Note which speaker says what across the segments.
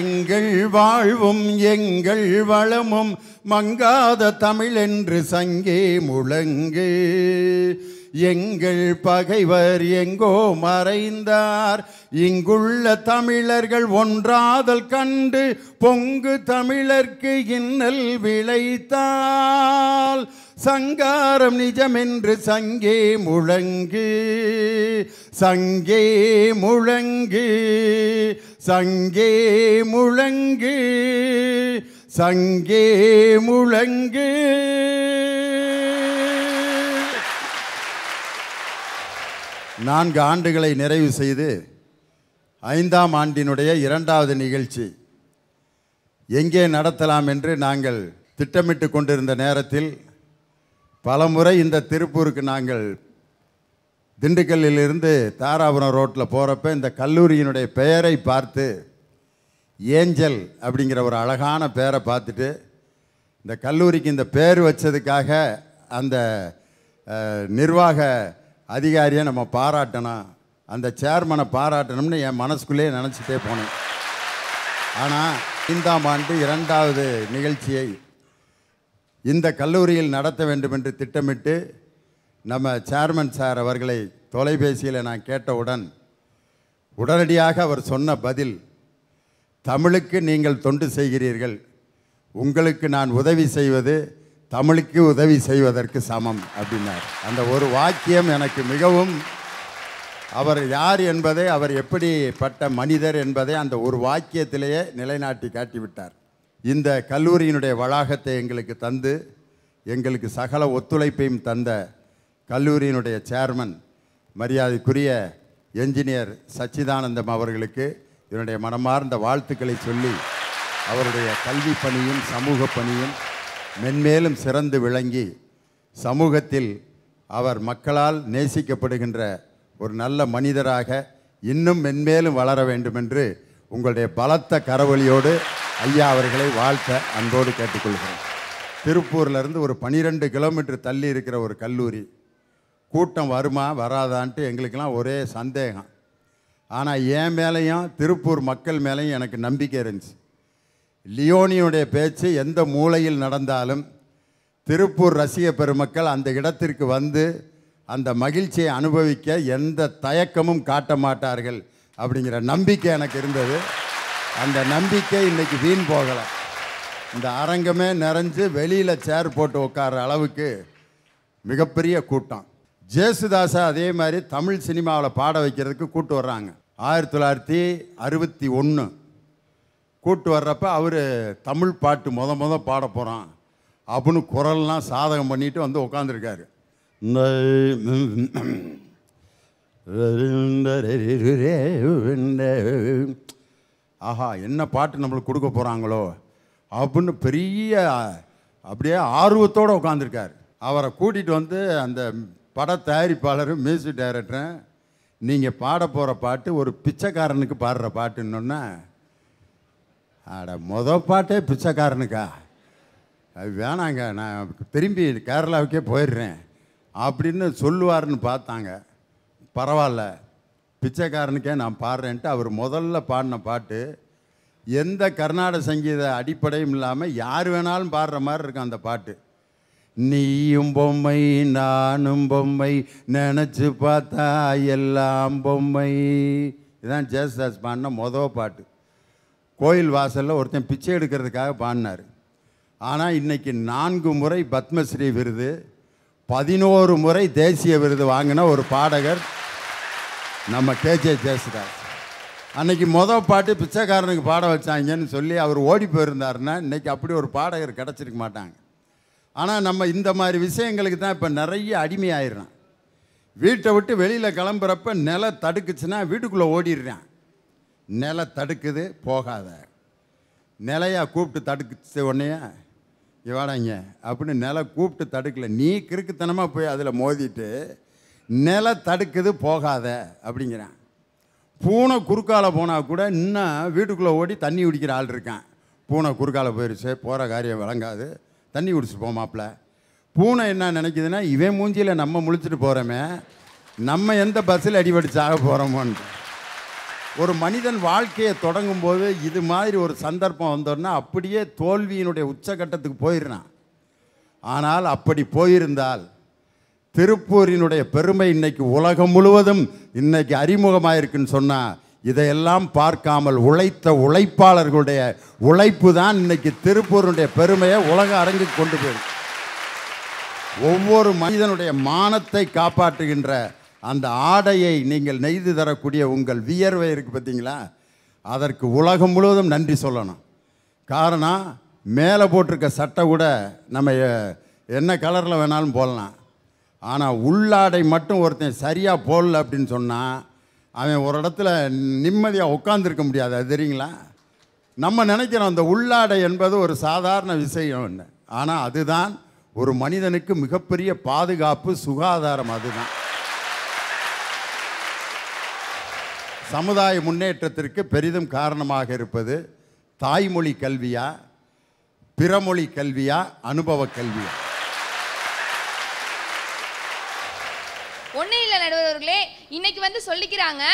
Speaker 1: எங்கள் வாழ்வும் எங்கள் வளமும் மங்காத தமிழென்று சங்கே முழங்கு எங்கள் பகைவர் எங்கோ மறைந்தார் இங்குள்ள தமிழர்கள் ஒன்றாதல் கண்டு பொங்கு தமிழர்க்கு இன்னல் விளைத்தால் சங்காரம் நிஜமென்று சங்கே முழங்கு சங்கே முழங்கு சங்கே முழங்கு சங்கே முழங்கு நான்கு ஆண்டுகளை நிறைவு செய்து ஐந்தாம் ஆண்டினுடைய இரண்டாவது நிகழ்ச்சி எங்கே நடத்தலாம் என்று நாங்கள் திட்டமிட்டு கொண்டிருந்த நேரத்தில் பலமுறை இந்த திருப்பூருக்கு நாங்கள் திண்டுக்கல்லிலிருந்து தாராபுரம் ரோட்டில் போகிறப்ப இந்த கல்லூரியினுடைய பெயரை பார்த்து ஏஞ்சல் அப்படிங்கிற ஒரு அழகான பேரை பார்த்துட்டு இந்த கல்லூரிக்கு இந்த பேர் வச்சதுக்காக அந்த நிர்வாக அதிகாரியை நம்ம பாராட்டணும் அந்த சேர்மனை பாராட்டணும்னு என் மனசுக்குள்ளேயே நினச்சிட்டே போனேன் ஆனால் ஐந்தாம் ஆண்டு இரண்டாவது நிகழ்ச்சியை இந்த கல்லூரியில் நடத்த வேண்டும் என்று திட்டமிட்டு நம்ம சேர்மன் சார் அவர்களை தொலைபேசியில் நான் கேட்டவுடன் உடனடியாக அவர் சொன்ன பதில் தமிழுக்கு நீங்கள் தொண்டு செய்கிறீர்கள் உங்களுக்கு நான் உதவி செய்வது தமிழுக்கு உதவி செய்வதற்கு சமம் அப்படின்னார் அந்த ஒரு வாக்கியம் எனக்கு மிகவும் அவர் யார் என்பதை அவர் எப்படிப்பட்ட மனிதர் என்பதை அந்த ஒரு வாக்கியத்திலேயே நிலைநாட்டி காட்டிவிட்டார் இந்த கல்லூரியினுடைய வளாகத்தை எங்களுக்கு தந்து எங்களுக்கு சகல ஒத்துழைப்பையும் தந்த கல்லூரியினுடைய சேர்மன் மரியாதைக்குரிய என்ஜினியர் சச்சிதானந்தம் அவர்களுக்கு என்னுடைய மனமார்ந்த வாழ்த்துக்களை சொல்லி அவருடைய கல்வி பணியும் சமூக பணியும் மென்மேலும் சிறந்து விளங்கி சமூகத்தில் அவர் மக்களால் நேசிக்கப்படுகின்ற ஒரு நல்ல மனிதராக இன்னும் மென்மேலும் வளர வேண்டும் என்று உங்களுடைய பலத்த கரவொலியோடு ஐயா அவர்களை வாழ்த்த அன்போடு கேட்டுக்கொள்கிறேன் திருப்பூர்லேருந்து ஒரு பனிரெண்டு கிலோமீட்டர் தள்ளி இருக்கிற ஒரு கல்லூரி கூட்டம் வருமா வராதான்ட்டு எங்களுக்கெல்லாம் ஒரே சந்தேகம் ஆனால் என் மேலேயும் திருப்பூர் மக்கள் மேலேயும் எனக்கு நம்பிக்கை இருந்துச்சு லியோனியுடைய பேச்சு எந்த மூலையில் நடந்தாலும் திருப்பூர் ரசிக பெருமக்கள் அந்த இடத்திற்கு வந்து அந்த மகிழ்ச்சியை அனுபவிக்க எந்த தயக்கமும் காட்ட மாட்டார்கள் அப்படிங்கிற நம்பிக்கை எனக்கு இருந்தது அந்த நம்பிக்கை இன்றைக்கி வீண் போகலை இந்த அரங்கமே நிறைஞ்சு வெளியில் சேர் போட்டு உட்கார அளவுக்கு மிகப்பெரிய கூட்டம் ஜேசுதாஸை அதே மாதிரி தமிழ் சினிமாவில் பாட வைக்கிறதுக்கு கூட்டு வர்றாங்க ஆயிரத்தி தொள்ளாயிரத்தி அறுபத்தி ஒன்று கூட்டு வர்றப்ப அவர் தமிழ் பாட்டு முத முத பாட போகிறான் அப்படின்னு குரல்லாம் சாதகம் பண்ணிட்டு வந்து உட்காந்துருக்காரு ஆஹா என்ன பாட்டு நம்மளுக்கு கொடுக்க போகிறாங்களோ அப்படின்னு பெரிய அப்படியே ஆர்வத்தோடு உட்காந்துருக்கார் அவரை கூட்டிகிட்டு வந்து அந்த பட தயாரிப்பாளரும் மியூசிக் டைரக்டரும் நீங்கள் பாட போகிற பாட்டு ஒரு பிச்சைக்காரனுக்கு பாடுற பாட்டுன்னொன்னா அட மொத பாட்டே பிச்சைக்காரனுக்கா அது வேணாங்க நான் திரும்பி கேரளாவுக்கே போயிடுறேன் அப்படின்னு சொல்லுவார்னு பார்த்தாங்க பரவாயில்ல பிச்சைக்காரனுக்கே நான் பாடுறேன்ட்டு அவர் முதல்ல பாடின பாட்டு எந்த கர்நாடக சங்கீத அடிப்படையும் இல்லாமல் யார் வேணாலும் பாடுற மாதிரி இருக்கும் அந்த பாட்டு நீயும் பொம்மை நானும் பொம்மை நினச்சி பார்த்தா எல்லாம் பொம்மை இதுதான் ஜேசுதாஸ் பாடின மொத பாட்டு கோயில் வாசலில் ஒருத்தன் பிச்சை எடுக்கிறதுக்காக பாடினார் ஆனால் இன்றைக்கி நான்கு முறை பத்மஸ்ரீ விருது பதினோரு முறை தேசிய விருது வாங்கின ஒரு பாடகர் நம்ம கேஜே ஜேசுதாஸ் அன்னைக்கு மொதல் பாட்டு பிச்சைக்காரனுக்கு பாட வச்சாங்கன்னு சொல்லி அவர் ஓடி போயிருந்தாருன்னா இன்றைக்கி அப்படி ஒரு பாடகர் கிடச்சிருக்க மாட்டாங்க ஆனால் நம்ம இந்த மாதிரி விஷயங்களுக்கு தான் இப்போ நிறைய அடிமையாயிடுறான் வீட்டை விட்டு வெளியில் கிளம்புறப்ப நில தடுக்குச்சுன்னா வீட்டுக்குள்ளே ஓடிடுறான் நில தடுக்குது போகாத நிலையாக கூப்பிட்டு தடுக்குச்சு உடனே இவாடாங்க அப்படின்னு நிலை கூப்பிட்டு தடுக்கல நீ கிறுக்குத்தனமாக போய் அதில் மோதிட்டு நில தடுக்குது போகாத அப்படிங்கிறான் பூனை குறுக்கால போனால் கூட இன்னும் வீட்டுக்குள்ளே ஓடி தண்ணி குடிக்கிற ஆள் இருக்கான் பூனை குறுக்கால போயிடுச்சு போகிற காரியம் விளங்காது தண்ணி குடிச்சிட்டு போமாப்பில் பூனை என்ன நினைக்குதுன்னா இவன் மூஞ்சியில் நம்ம முழிச்சிட்டு போகிறோமே நம்ம எந்த பஸ்ஸில் அடிபடிச்சாக போகிறோமோன்ட்டு ஒரு மனிதன் வாழ்க்கையை தொடங்கும் போது இது மாதிரி ஒரு சந்தர்ப்பம் வந்தோன்னா அப்படியே தோல்வியினுடைய உச்சகட்டத்துக்கு போயிடுறான் ஆனால் அப்படி போயிருந்தால் திருப்பூரினுடைய பெருமை இன்னைக்கு உலகம் முழுவதும் இன்னைக்கு அறிமுகமாயிருக்குன்னு சொன்னால் இதையெல்லாம் பார்க்காமல் உழைத்த உழைப்பாளர்களுடைய உழைப்பு தான் இன்னைக்கு திருப்பூருடைய பெருமையை உலக அரங்கு கொண்டு போயிருக்கு ஒவ்வொரு மனிதனுடைய மானத்தை காப்பாற்றுகின்ற அந்த ஆடையை நீங்கள் நெய்து தரக்கூடிய உங்கள் வியர்வை இருக்குது பார்த்தீங்களா அதற்கு உலகம் முழுவதும் நன்றி சொல்லணும் காரணம் மேலே போட்டிருக்க சட்டை கூட நம்ம என்ன கலரில் வேணாலும் போடலாம் ஆனால் உள்ளாடை மட்டும் ஒருத்தன் சரியாக போடல அப்படின்னு சொன்னால் அவன் ஒரு இடத்துல நிம்மதியாக உட்காந்துருக்க முடியாது அது தெரியுங்களா நம்ம நினைக்கிறோம் அந்த உள்ளாடை என்பது ஒரு சாதாரண விஷயம் என்ன ஆனால் அதுதான் ஒரு மனிதனுக்கு மிகப்பெரிய பாதுகாப்பு சுகாதாரம் அதுதான் சமுதாய முன்னேற்றத்திற்கு பெரிதும் காரணமாக இருப்பது தாய்மொழி கல்வியா பிறமொழி கல்வியா அனுபவ கல்வியா
Speaker 2: இன்னைக்கு வந்து சொல்லிக்கிறாங்க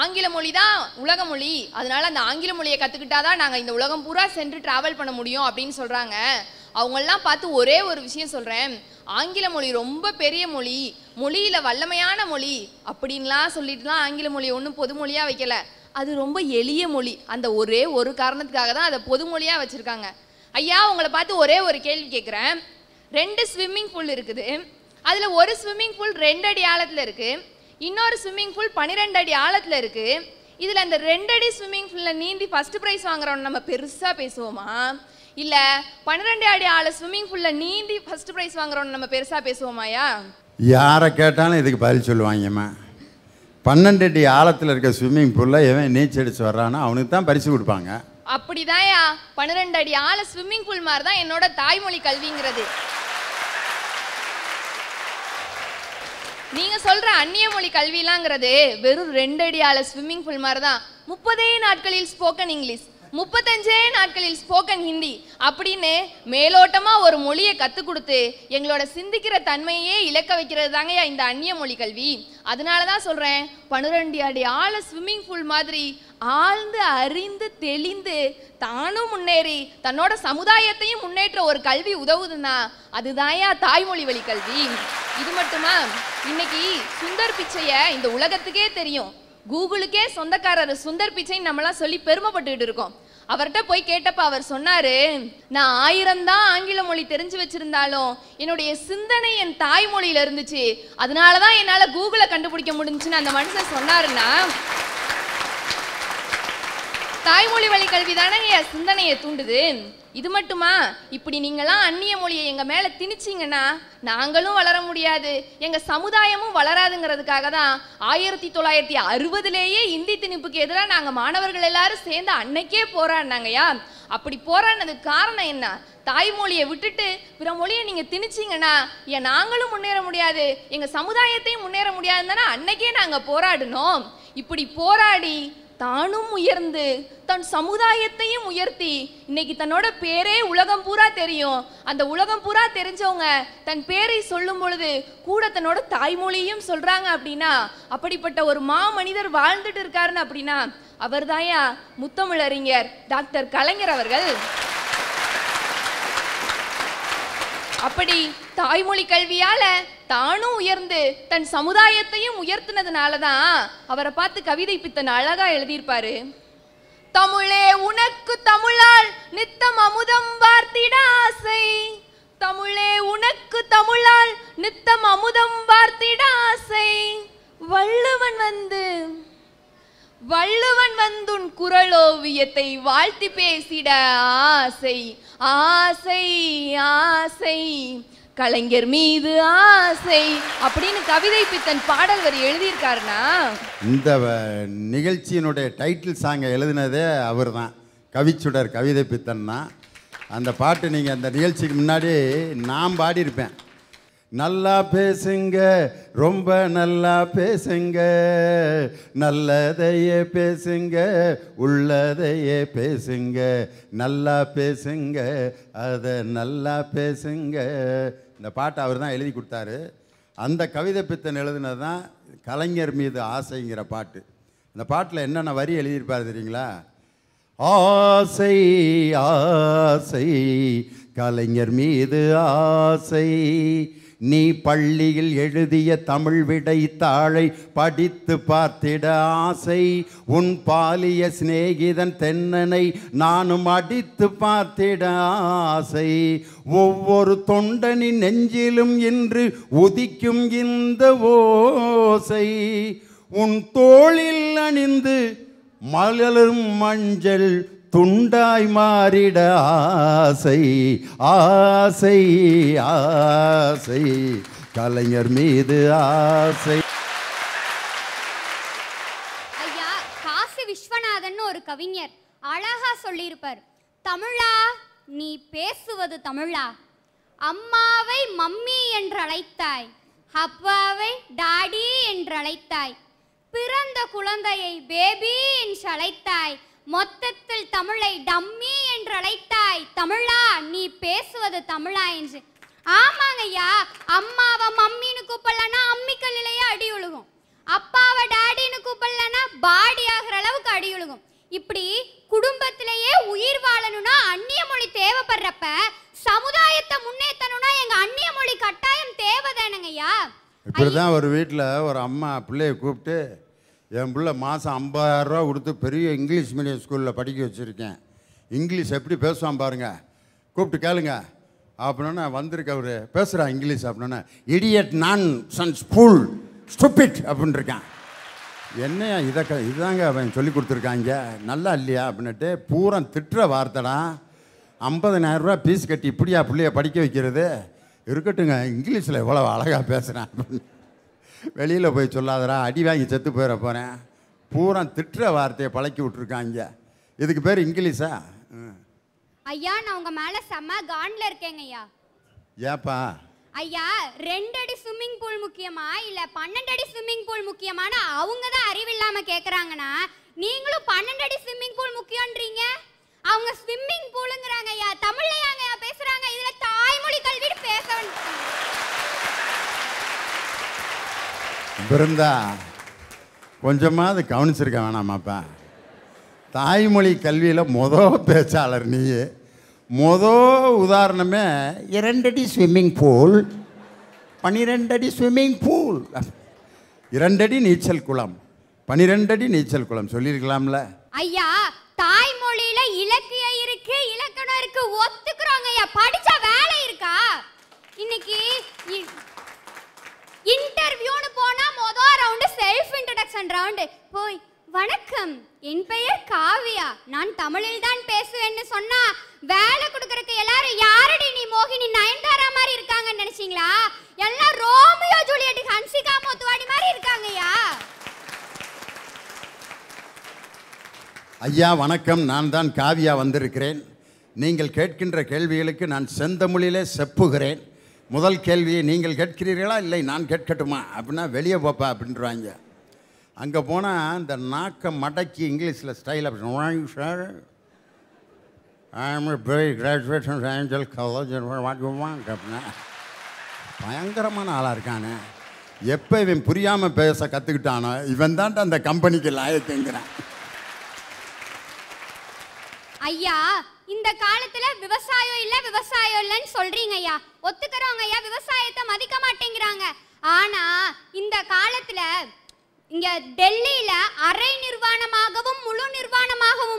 Speaker 2: ஆங்கில மொழி தான் உலக மொழி அதனால அந்த ஆங்கில மொழியை கற்றுக்கிட்டா தான் நாங்கள் இந்த உலகம் பூரா சென்று ட்ராவல் பண்ண முடியும் அப்படின்னு சொல்கிறாங்க அவங்கெல்லாம் பார்த்து ஒரே ஒரு விஷயம் சொல்கிறேன் ஆங்கில மொழி ரொம்ப பெரிய மொழி மொழியில் வல்லமையான மொழி அப்படின்லாம் சொல்லிட்டுலாம் ஆங்கில மொழியை ஒன்றும் பொது வைக்கல அது ரொம்ப எளிய மொழி அந்த ஒரே ஒரு காரணத்துக்காக தான் அதை பொது வச்சுருக்காங்க ஐயா உங்களை பார்த்து ஒரே ஒரு கேள்வி கேட்குறேன் ரெண்டு ஸ்விம்மிங் பூல் இருக்குது அதில் ஒரு ஸ்விம்மிங் பூல் ரெண்டு அடி ஆழத்தில் இருக்குது இன்னொரு ஸ்விம்மிங் பூல் பன்னிரெண்டு அடி ஆழத்தில் இருக்குது இதில் அந்த ரெண்டு அடி ஸ்விம்மிங் பூலில் நீந்தி ஃபர்ஸ்ட் ப்ரைஸ் வாங்குறவன் நம்ம பெருசாக பேசுவோமா இல்லை பன்னிரெண்டு அடி ஆழ ஸ்விம்மிங் பூலில் நீந்தி ஃபர்ஸ்ட் ப்ரைஸ் வாங்குறவன் நம்ம பெருசாக பேசுவோமாயா
Speaker 1: யாரை கேட்டாலும் இதுக்கு பதில் சொல்லுவாங்கம்மா பன்னெண்டு அடி ஆழத்தில் இருக்க ஸ்விம்மிங் பூலில் எவன் நீச்சல் அடிச்சு வர்றானோ அவனுக்கு தான் பரிசு கொடுப்பாங்க
Speaker 2: அப்படிதான் பன்னிரெண்டு அடி ஆழ ஸ்விம்மிங் பூல் மாதிரி தான் என்னோட தாய்மொழி கல்விங்கிறது நீங்க சொல்ற அந்நிய மொழி கல்விலாங்கிறது வெறும் ரெண்டு அடியால ஸ்விம்மிங் பூல் மாதிரி தான் முப்பதே நாட்களில் ஸ்போக்கன் இங்கிலீஷ் முப்பத்தஞ்சே நாட்களில் ஸ்போக்கன் ஹிந்தி அப்படின்னு மேலோட்டமா ஒரு மொழியை கற்றுக் கொடுத்து எங்களோட சிந்திக்கிற தன்மையே இழக்க வைக்கிறது தாங்கயா இந்த அந்நிய மொழி கல்வி அதனால தான் சொல்கிறேன் பன்னிரெண்டு அடி ஆழ ஸ்விம்மிங் பூல் மாதிரி ஆழ்ந்து அறிந்து தெளிந்து தானும் முன்னேறி தன்னோட சமுதாயத்தையும் முன்னேற்ற ஒரு கல்வி உதவுதுன்னா அதுதான்யா தாய்மொழி வழி கல்வி இது மட்டுமா இன்னைக்கு சுந்தர் பிச்சையை இந்த உலகத்துக்கே தெரியும் கூகுளுக்கே சொந்தக்காரர் சுந்தர் பிச்சைன்னு நம்மளாம் சொல்லி பெருமைப்பட்டுக்கிட்டு இருக்கோம் அவர்கிட்ட போய் கேட்டப்ப அவர் சொன்னாரு நான் ஆயிரம் தான் ஆங்கில மொழி தெரிஞ்சு வச்சிருந்தாலும் என்னுடைய சிந்தனை என் தாய்மொழியில இருந்துச்சு அதனாலதான் என்னால கூகுளை கண்டுபிடிக்க முடிஞ்சுன்னு அந்த மனுஷன் சொன்னாருன்னா தாய்மொழி வழி கல்வி தானே சிந்தனையை தூண்டுது இது மட்டுமா இப்படி நீங்களாம் அந்நிய மொழியை எங்கள் மேலே திணிச்சிங்கன்னா நாங்களும் வளர முடியாது எங்கள் சமுதாயமும் வளராதுங்கிறதுக்காக தான் ஆயிரத்தி தொள்ளாயிரத்தி அறுபதுலேயே இந்தி திணிப்புக்கு எதிராக நாங்கள் மாணவர்கள் எல்லாரும் சேர்ந்து அன்னைக்கே போராடினாங்கயா அப்படி போராடினதுக்கு காரணம் என்ன தாய்மொழியை விட்டுட்டு பிற மொழியை நீங்கள் திணிச்சிங்கன்னா ஏன் நாங்களும் முன்னேற முடியாது எங்கள் சமுதாயத்தையும் முன்னேற முடியாதுன்னா அன்னைக்கே நாங்கள் போராடினோம் இப்படி போராடி தானும் உயர்ந்து தன் சமுதாயத்தையும் உயர்த்தி இன்னைக்கு தன்னோட பேரே உலகம் பூரா தெரியும் அந்த உலகம் பூரா தெரிஞ்சவங்க தன் பேரை சொல்லும் பொழுது கூட தன்னோட தாய்மொழியும் சொல்றாங்க அப்படின்னா அப்படிப்பட்ட ஒரு மா மனிதர் வாழ்ந்துட்டு இருக்காருன்னு அப்படின்னா அவர் தாயா முத்தமிழறிஞர் டாக்டர் கலைஞர் அவர்கள் அப்படி தாய்மொழி கல்வியால தானும் உயர்ந்து தன் சமுதாயத்தையும் உயர்த்தினதுனால தான் அவரை பார்த்து கவிதை பித்தன் அழகா எழுதியிருப்பாரு தமிழே உனக்கு தமிழால் நித்தம் அமுதம் வார்த்திட ஆசை தமிழே உனக்கு தமிழால் நித்தம் அமுதம் வார்த்திட ஆசை வள்ளுவன் வந்து வள்ளுவன் வந்துன் குரலோவியத்தை வாழ்த்தி பேசிட ஆசை ஆசை ஆசை கலைஞர் மீது ஆசை அப்படின்னு கவிதை பித்தன் பாடல் வரி எழுதியிருக்காருன்னா
Speaker 1: இந்த நிகழ்ச்சியினுடைய டைட்டில் சாங்கை எழுதினதே அவர் தான் கவிச்சுடர் கவிதை பித்தன் தான் அந்த பாட்டு நீங்கள் அந்த நிகழ்ச்சிக்கு முன்னாடி நான் பாடியிருப்பேன் நல்லா பேசுங்க ரொம்ப நல்லா பேசுங்க நல்லதையே பேசுங்க உள்ளதையே பேசுங்க நல்லா பேசுங்க அதை நல்லா பேசுங்க இந்த பாட்டை அவர் தான் எழுதி கொடுத்தாரு அந்த கவிதை பித்தன் எழுதுனது தான் கலைஞர் மீது ஆசைங்கிற பாட்டு அந்த பாட்டில் என்னென்ன வரி எழுதியிருப்பார் தெரியுங்களா ஆசை ஆசை கலைஞர் மீது ஆசை நீ பள்ளியில் எழுதிய தமிழ் விடை தாழை படித்து பார்த்திட ஆசை உன் பாலிய சிநேகிதன் தென்னனை நானும் அடித்து பார்த்திட ஆசை ஒவ்வொரு தொண்டனின் நெஞ்சிலும் இன்று உதிக்கும் இந்த ஓசை உன் தோளில் அணிந்து மலரும் மஞ்சள் துண்டாய் மாறிட ஆசை ஆசை ஆசை கலைஞர் மீது ஆசை
Speaker 3: ஐயா காசி விஸ்வநாதன் ஒரு கவிஞர் அழகா சொல்லியிருப்பார் தமிழா நீ பேசுவது தமிழா அம்மாவை மம்மி என்று அழைத்தாய் அப்பாவை டாடி என்று அழைத்தாய் பிறந்த குழந்தையை பேபி என்று அழைத்தாய் மொத்தத்தில் தமிழை டம்மி என்று அழைத்தாய் தமிழா நீ பேசுவது தமிழா என்று ஆமாங்க ஐயா அம்மாவை மம்மின்னு கூப்பிடலன்னா அம்மிக்கல்லையே அடி ஒழுகும் அப்பாவை டாடின்னு கூப்பிடலன்னா பாடி ஆகிற அளவுக்கு அடி ஒழுகும் இப்படி குடும்பத்திலேயே உயிர் வாழணும்னா அந்நிய மொழி தேவைப்படுறப்ப சமுதாயத்தை
Speaker 1: முன்னேற்றணும்னா
Speaker 3: எங்க அந்நிய மொழி கட்டாயம் தேவைதானுங்க ஐயா
Speaker 1: இப்படிதான் ஒரு வீட்டில் ஒரு அம்மா பிள்ளைய கூப்பிட்டு என் பிள்ள மாதம் ஐம்பதாயிரரூவா கொடுத்து பெரிய இங்கிலீஷ் மீடியம் ஸ்கூலில் படிக்க வச்சுருக்கேன் இங்கிலீஷ் எப்படி பேசுவான் பாருங்கள் கூப்பிட்டு கேளுங்க அப்படின்னா வந்திருக்க அவர் பேசுகிறான் இங்கிலீஷ் அப்படின்னா இடியட் நான் சன் ஸ்கூல் ஸ்டூபிட் அப்படின்ட்டுருக்கான் என்னையா இதை க இதுதாங்க அவன் சொல்லி கொடுத்துருக்காங்க நல்லா இல்லையா அப்படின்ட்டு பூரா திட்டுற வார்த்தைடா ஐம்பதனாயிரரூவா ஃபீஸ் கட்டி இப்படியா பிள்ளைய படிக்க வைக்கிறது இருக்கட்டுங்க இங்கிலீஷில் எவ்வளோ அழகாக பேசுகிறேன் அப்படின்னு வெளியில் போய் சொல்லாதரா அடி வாங்கி செத்து போயிட போகிறேன் பூரா திட்டுற வார்த்தையை பழக்கி விட்ருக்காங்க இதுக்கு பேர் இங்கிலீஷா
Speaker 3: ஐயா நான் உங்கள் மேலே செம்ம கான்ல இருக்கேங்க ஐயா ஏப்பா ஐயா ரெண்டு அடி ஸ்விம்மிங் பூல் முக்கியமா இல்லை பன்னெண்டு அடி ஸ்விம்மிங் பூல் முக்கியமான அவங்க தான் அறிவில்லாமல் கேட்குறாங்கன்னா
Speaker 1: பிறந்தா கொஞ்சமாவது கவனிச்சிருக்க வேணாமாப்பா தாய்மொழி கல்வியில் மொத பேச்சாளர் நீ மொத உதாரணமே இரண்டடி ஸ்விம்மிங் பூல் பன்னிரெண்டடி ஸ்விம்மிங் பூல் இரண்டடி நீச்சல் குளம் அடி நீச்சல் குளம் சொல்லியிருக்கலாம்ல
Speaker 3: ஐயா தாய்மொழியில் இலக்கியம் இருக்கு இலக்கணம் இருக்கு ஒத்துக்கிறோங்க ஐயா
Speaker 1: ஐயா வணக்கம் நான் தான் காவியா வந்திருக்கிறேன் நீங்கள் கேட்கின்ற கேள்விகளுக்கு நான் மொழியிலே செப்புகிறேன் முதல் கேள்வியை நீங்கள் கேட்கிறீர்களா இல்லை நான் கேட்கட்டுமா அப்படின்னா வெளியே போப்பா அப்படின்றாங்க அங்கே போனால் இந்த நாக்கை மடக்கி இங்கிலீஷில் ஸ்டைல் அப்படி சார் பெரிய கிராஜுவேஷன் ஏஞ்சல் காலேஜ் அப்படின்னா பயங்கரமான ஆளாக இருக்கானே எப்போ இவன் புரியாமல் பேச கற்றுக்கிட்டானோ இவன் தான்ட்டு அந்த கம்பெனிக்கு லாயக்குங்கிறான்
Speaker 3: ஐயா இந்த காலத்துல விவசாயம் இல்ல விவசாயம் இல்லன்னு சொல்றீங்க ஐயா ஒத்துக்கறவங்க ஐயா விவசாயத்தை மதிக்க மாட்டேங்கிறாங்க ஆனா இந்த காலத்துல இங்க டெல்லியில அரை நிர்வாணமாகவும் முழு நிர்வாணமாகவும்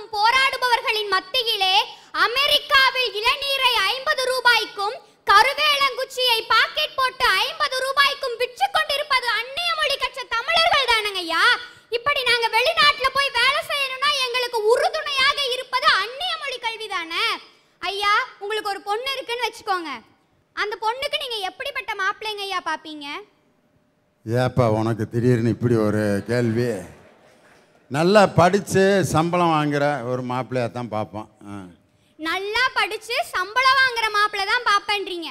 Speaker 1: ஏப்பா உனக்கு திடீர்னு இப்படி ஒரு கேள்வி நல்லா படித்து சம்பளம் வாங்குற ஒரு மாப்பிள்ளையாக தான் பார்ப்போம்
Speaker 3: நல்லா படித்து சம்பளம் வாங்குற மாப்பிள்ளை தான் பார்ப்பேன்றீங்க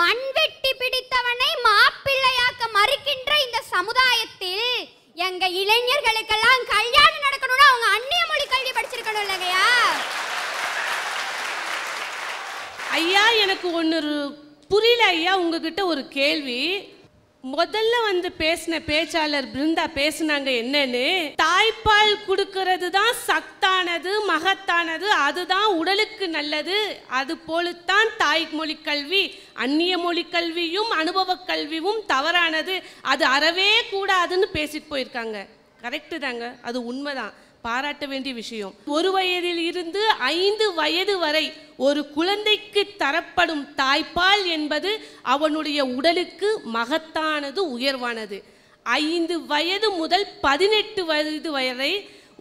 Speaker 3: மண்வெட்டி பிடித்தவனை மாப்பிள்ளையாக்க மறுக்கின்ற இந்த சமுதாயத்தில் எங்க இளைஞர்களுக்கெல்லாம் கல்யாணம் நடக்கணும்னா அவங்க அந்நிய மொழி கல்வி படிச்சிருக்கணும் இல்லைங்கய்யா ஐயா எனக்கு ஒன்று
Speaker 4: புரியல ஐயா உங்ககிட்ட ஒரு கேள்வி முதல்ல வந்து பேசின பேச்சாளர் பிருந்தா பேசினாங்க என்னன்னு தாய்ப்பால் கொடுக்கறது தான் சக்தானது மகத்தானது அதுதான் உடலுக்கு நல்லது அது போலத்தான் தாய்மொழி கல்வி அந்நிய மொழி கல்வியும் அனுபவ கல்வியும் தவறானது அது அறவே கூடாதுன்னு பேசிட்டு போயிருக்காங்க கரெக்டு தாங்க அது உண்மைதான் பாராட்ட வேண்டிய விஷயம் ஒரு வயதில் இருந்து ஐந்து வயது வரை ஒரு குழந்தைக்கு தரப்படும் தாய்ப்பால் என்பது அவனுடைய உடலுக்கு மகத்தானது உயர்வானது ஐந்து வயது முதல் பதினெட்டு வயது வரை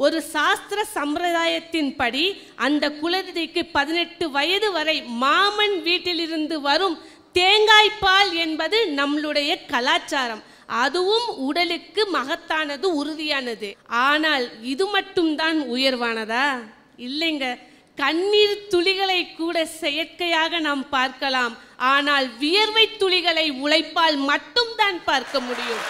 Speaker 4: ஒரு சாஸ்திர சம்பிரதாயத்தின்படி அந்த குழந்தைக்கு பதினெட்டு வயது வரை மாமன் வீட்டிலிருந்து வரும் தேங்காய்ப்பால் என்பது நம்மளுடைய கலாச்சாரம் அதுவும் உடலுக்கு மகத்தானது உறுதியானது ஆனால் இது மட்டும்தான் உயர்வானதா இல்லைங்க கண்ணீர் துளிகளை கூட செயற்கையாக நாம் பார்க்கலாம் ஆனால் வியர்வை துளிகளை உழைப்பால் மட்டும்தான் பார்க்க முடியும்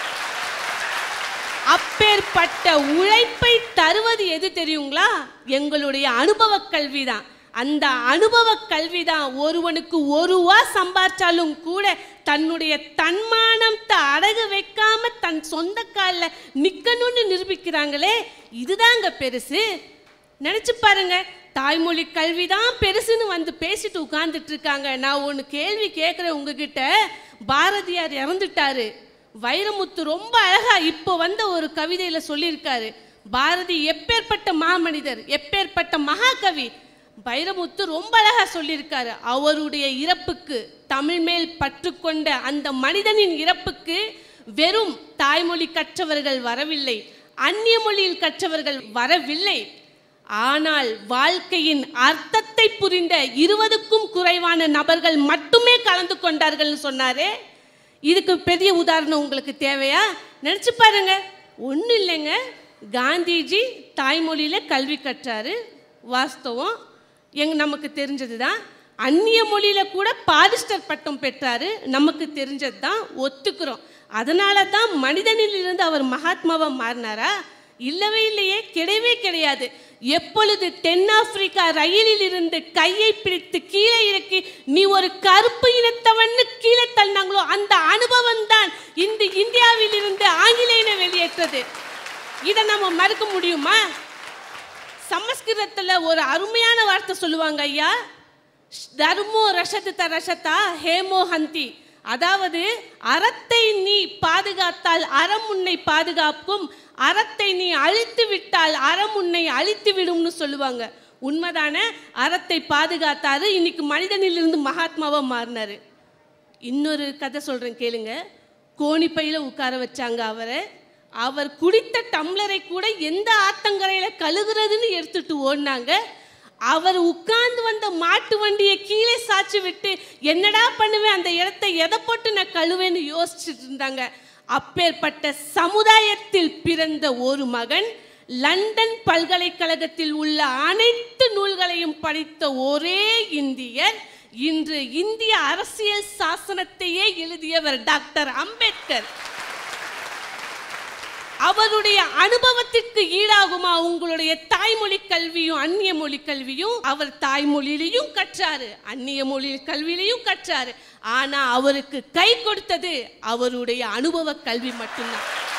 Speaker 4: அப்பேற்பட்ட உழைப்பை தருவது எது தெரியுங்களா எங்களுடைய அனுபவ கல்வி தான் அந்த அனுபவ கல்வி தான் ஒருவனுக்கு ஒருவா சம்பாதிச்சாலும் கூட தன்னுடைய தன்மானத்தை அடகு வைக்காம தன் சொந்த காலில் நிற்கணும்னு நிரூபிக்கிறாங்களே இதுதாங்க பெருசு நினச்சி பாருங்க தாய்மொழி கல்வி தான் பெருசுன்னு வந்து பேசிட்டு உட்கார்ந்துட்டு இருக்காங்க நான் ஒன்று கேள்வி கேட்குறேன் உங்ககிட்ட பாரதியார் இறந்துட்டாரு வைரமுத்து ரொம்ப அழகா இப்போ வந்த ஒரு கவிதையில் சொல்லியிருக்காரு பாரதி எப்பேற்பட்ட மாமனிதர் எப்பேற்பட்ட மகாகவி வைரமுத்து ரொம்ப அழகாக சொல்லியிருக்காரு அவருடைய இறப்புக்கு தமிழ் மேல் பற்றுக்கொண்ட அந்த மனிதனின் இறப்புக்கு வெறும் தாய்மொழி கற்றவர்கள் வரவில்லை அந்நிய மொழியில் கற்றவர்கள் வரவில்லை ஆனால் வாழ்க்கையின் அர்த்தத்தை புரிந்த இருபதுக்கும் குறைவான நபர்கள் மட்டுமே கலந்து கொண்டார்கள்னு சொன்னாரே இதுக்கு பெரிய உதாரணம் உங்களுக்கு தேவையா நினச்சி பாருங்க ஒன்றும் இல்லைங்க காந்திஜி தாய்மொழியில் கல்வி கற்றாரு வாஸ்தவம் எங் நமக்கு தெரிஞ்சது தான் அந்நிய மொழியில் கூட பாரிஸ்டர் பட்டம் பெற்றாரு நமக்கு தெரிஞ்சது தான் ஒத்துக்கிறோம் அதனால தான் மனிதனிலிருந்து அவர் மகாத்மாவாக மாறினாரா இல்லவே இல்லையே கிடையவே கிடையாது எப்பொழுது தென்னாப்பிரிக்கா ரயிலில் இருந்து கையை பிடித்து கீழே இறக்கி நீ ஒரு கருப்பு இனத்தவன்னு கீழே தள்ளினாங்களோ அந்த அனுபவம் தான் இந்த இந்தியாவில் இருந்து ஆங்கிலேயனை வெளியேற்றது இதை நம்ம மறுக்க முடியுமா சமஸ்கிருதத்தில் ஒரு அருமையான வார்த்தை சொல்லுவாங்க ஐயா தர்மோ ரஷதித்த ரசத்தா ஹேமோ ஹந்தி அதாவது அறத்தை நீ பாதுகாத்தால் அறம் உன்னை பாதுகாப்பும் அறத்தை நீ அழித்து விட்டால் அறம் உன்னை அழித்து விடும்னு சொல்லுவாங்க உண்மைதான அறத்தை பாதுகாத்தாரு இன்னைக்கு மனிதனிலிருந்து மகாத்மாவாக மாறினார் இன்னொரு கதை சொல்கிறேன் கேளுங்க கோணிப்பையில் உட்கார வச்சாங்க அவரை அவர் குடித்த டம்ளரை கூட எந்த ஆத்தங்கரையில் கழுகுறதுன்னு எடுத்துட்டு ஓடினாங்க அவர் உட்கார்ந்து வந்த மாட்டு வண்டியை கீழே சாச்சு விட்டு என்னடா பண்ணுவேன் அந்த இடத்தை எதை போட்டு நான் கழுவேன்னு யோசிச்சுட்டு இருந்தாங்க அப்பேற்பட்ட சமுதாயத்தில் பிறந்த ஒரு மகன் லண்டன் பல்கலைக்கழகத்தில் உள்ள அனைத்து நூல்களையும் படித்த ஒரே இந்தியர் இன்று இந்திய அரசியல் சாசனத்தையே எழுதியவர் டாக்டர் அம்பேத்கர் அவருடைய அனுபவத்திற்கு ஈடாகுமா உங்களுடைய தாய்மொழி கல்வியும் அந்நிய மொழி கல்வியும் அவர் தாய்மொழியிலையும் கற்றாரு அந்நிய மொழி கல்வியிலையும் கற்றாரு ஆனா அவருக்கு கை கொடுத்தது அவருடைய அனுபவ கல்வி மட்டும்தான்